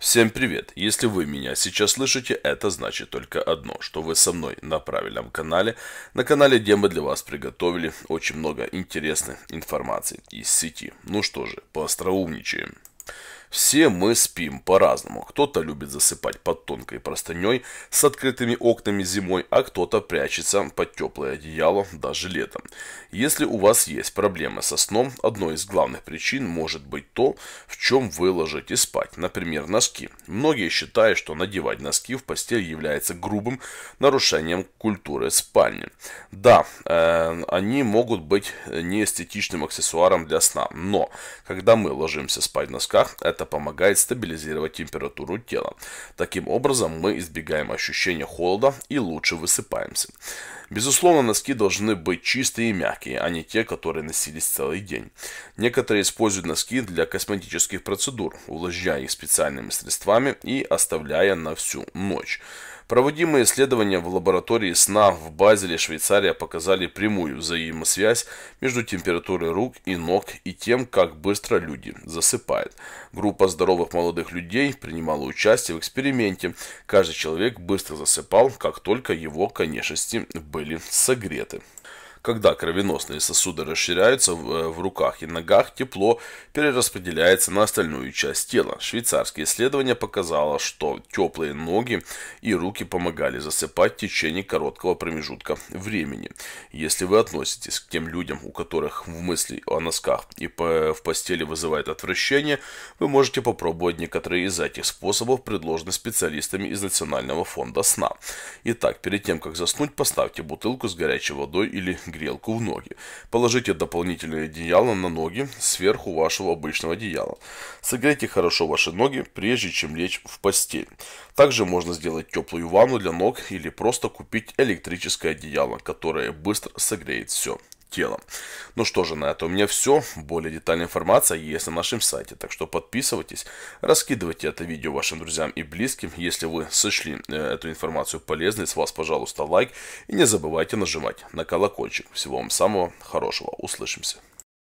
Всем привет! Если вы меня сейчас слышите, это значит только одно, что вы со мной на правильном канале. На канале, где мы для вас приготовили очень много интересной информации из сети. Ну что же, поостроумничаем. Все мы спим по-разному. Кто-то любит засыпать под тонкой простыней с открытыми окнами зимой, а кто-то прячется под теплое одеяло даже летом. Если у вас есть проблемы со сном, одной из главных причин может быть то, в чем вы ложитесь спать, например, носки. Многие считают, что надевать носки в постель является грубым нарушением культуры спальни. Да, э, они могут быть неэстетичным аксессуаром для сна, но когда мы ложимся спать в носках, это это помогает стабилизировать температуру тела. Таким образом, мы избегаем ощущения холода и лучше высыпаемся. Безусловно, носки должны быть чистые и мягкие, а не те, которые носились целый день. Некоторые используют носки для косметических процедур, увлажняя их специальными средствами и оставляя на всю ночь. Проводимые исследования в лаборатории сна в Базеле, Швейцария, показали прямую взаимосвязь между температурой рук и ног и тем, как быстро люди засыпают. Группа здоровых молодых людей принимала участие в эксперименте. Каждый человек быстро засыпал, как только его конечности были согреты. Когда кровеносные сосуды расширяются в, э, в руках и ногах, тепло перераспределяется на остальную часть тела. Швейцарские исследования показало, что теплые ноги и руки помогали засыпать в течение короткого промежутка времени. Если вы относитесь к тем людям, у которых в мысли о носках и по, в постели вызывает отвращение, вы можете попробовать некоторые из этих способов, предложенных специалистами из Национального фонда сна. Итак, перед тем, как заснуть, поставьте бутылку с горячей водой или грелку в ноги. Положите дополнительное одеяло на ноги сверху вашего обычного одеяла. Согрейте хорошо ваши ноги, прежде чем лечь в постель. Также можно сделать теплую ванну для ног или просто купить электрическое одеяло, которое быстро согреет все телом. Ну что же, на этом у меня все. Более детальная информация есть на нашем сайте, так что подписывайтесь, раскидывайте это видео вашим друзьям и близким. Если вы сочли э, эту информацию полезной, с вас, пожалуйста, лайк. И не забывайте нажимать на колокольчик. Всего вам самого хорошего. Услышимся.